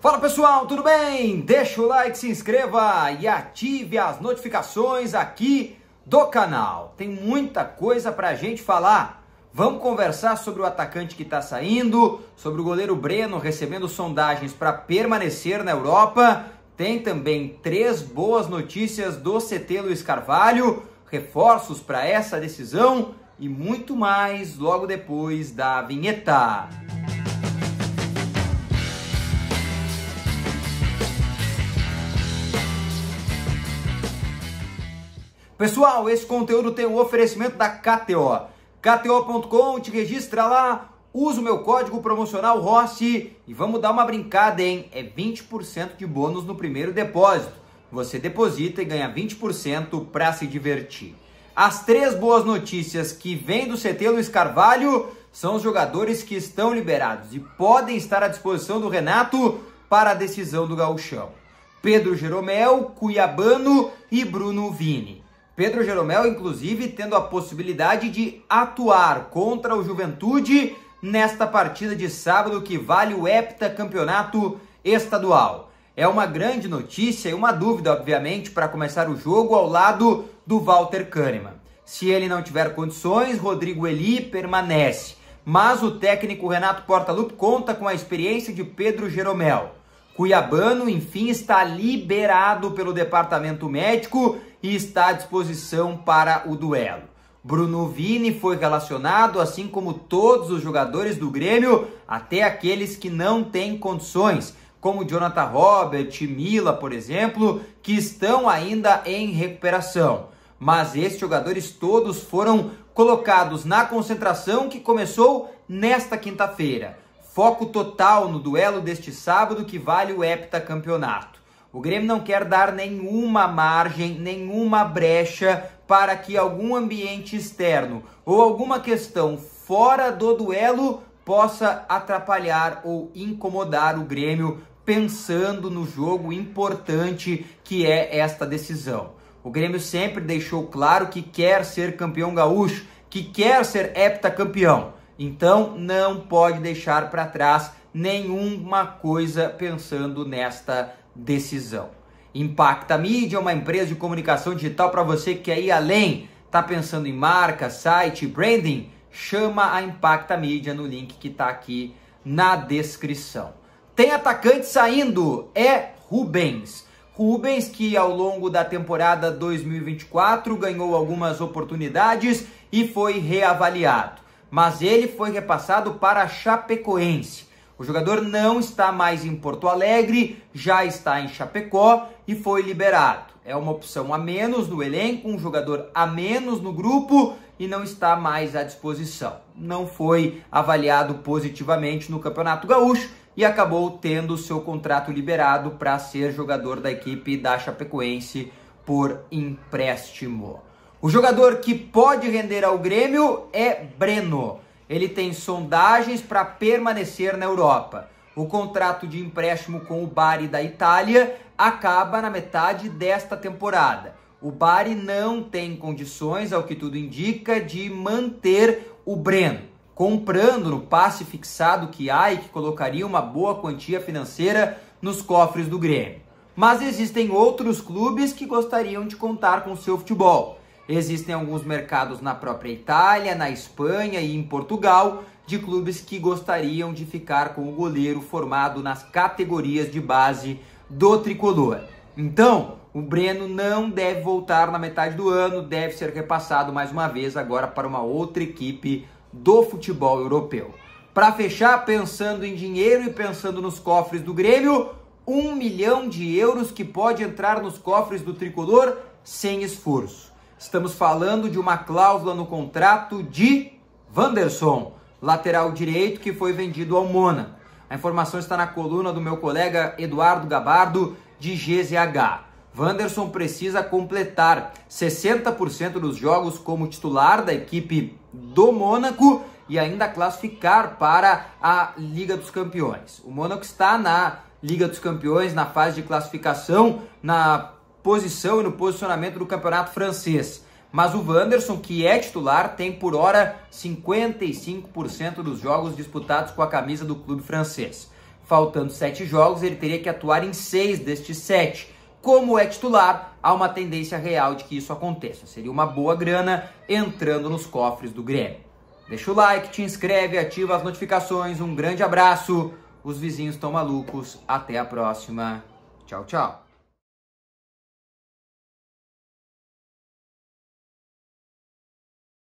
Fala pessoal, tudo bem? Deixa o like, se inscreva e ative as notificações aqui do canal. Tem muita coisa para a gente falar. Vamos conversar sobre o atacante que está saindo, sobre o goleiro Breno recebendo sondagens para permanecer na Europa. Tem também três boas notícias do CT Luiz Carvalho, reforços para essa decisão e muito mais logo depois da vinheta. Música Pessoal, esse conteúdo tem o um oferecimento da KTO. KTO.com, te registra lá, usa o meu código promocional Rossi e vamos dar uma brincada, hein? É 20% de bônus no primeiro depósito. Você deposita e ganha 20% para se divertir. As três boas notícias que vem do CT Luiz Carvalho são os jogadores que estão liberados e podem estar à disposição do Renato para a decisão do gauchão. Pedro Jeromel, Cuiabano e Bruno Vini. Pedro Jeromel, inclusive, tendo a possibilidade de atuar contra o Juventude nesta partida de sábado que vale o heptacampeonato estadual. É uma grande notícia e uma dúvida, obviamente, para começar o jogo ao lado do Walter Kahneman. Se ele não tiver condições, Rodrigo Eli permanece. Mas o técnico Renato Portaluppi conta com a experiência de Pedro Jeromel. Cuiabano, enfim, está liberado pelo departamento médico e está à disposição para o duelo. Bruno Vini foi relacionado, assim como todos os jogadores do Grêmio, até aqueles que não têm condições, como Jonathan Robert, Mila, por exemplo, que estão ainda em recuperação. Mas esses jogadores todos foram colocados na concentração que começou nesta quinta-feira. Foco total no duelo deste sábado que vale o heptacampeonato. O Grêmio não quer dar nenhuma margem, nenhuma brecha para que algum ambiente externo ou alguma questão fora do duelo possa atrapalhar ou incomodar o Grêmio pensando no jogo importante que é esta decisão. O Grêmio sempre deixou claro que quer ser campeão gaúcho, que quer ser heptacampeão. Então não pode deixar para trás nenhuma coisa pensando nesta decisão. Impacta Mídia é uma empresa de comunicação digital para você que quer ir além. Tá pensando em marca, site, branding? Chama a Impacta Mídia no link que está aqui na descrição. Tem atacante saindo, é Rubens. Rubens, que ao longo da temporada 2024 ganhou algumas oportunidades e foi reavaliado. Mas ele foi repassado para Chapecoense. O jogador não está mais em Porto Alegre, já está em Chapecó e foi liberado. É uma opção a menos no elenco, um jogador a menos no grupo e não está mais à disposição. Não foi avaliado positivamente no Campeonato Gaúcho e acabou tendo seu contrato liberado para ser jogador da equipe da Chapecoense por empréstimo. O jogador que pode render ao Grêmio é Breno ele tem sondagens para permanecer na Europa. O contrato de empréstimo com o Bari da Itália acaba na metade desta temporada. O Bari não tem condições, ao que tudo indica, de manter o Breno. Comprando no passe fixado que há e que colocaria uma boa quantia financeira nos cofres do Grêmio. Mas existem outros clubes que gostariam de contar com seu futebol. Existem alguns mercados na própria Itália, na Espanha e em Portugal de clubes que gostariam de ficar com o goleiro formado nas categorias de base do tricolor. Então, o Breno não deve voltar na metade do ano, deve ser repassado mais uma vez agora para uma outra equipe do futebol europeu. Para fechar, pensando em dinheiro e pensando nos cofres do Grêmio, um milhão de euros que pode entrar nos cofres do tricolor sem esforço. Estamos falando de uma cláusula no contrato de Vanderson, lateral direito que foi vendido ao Mona. A informação está na coluna do meu colega Eduardo Gabardo, de GZH. Vanderson precisa completar 60% dos jogos como titular da equipe do Mônaco e ainda classificar para a Liga dos Campeões. O Mônaco está na Liga dos Campeões, na fase de classificação, na posição e no posicionamento do campeonato francês. Mas o Wanderson, que é titular, tem por hora 55% dos jogos disputados com a camisa do clube francês. Faltando sete jogos, ele teria que atuar em seis destes sete. Como é titular, há uma tendência real de que isso aconteça. Seria uma boa grana entrando nos cofres do Grêmio. Deixa o like, te inscreve, ativa as notificações. Um grande abraço. Os vizinhos estão malucos. Até a próxima. Tchau, tchau.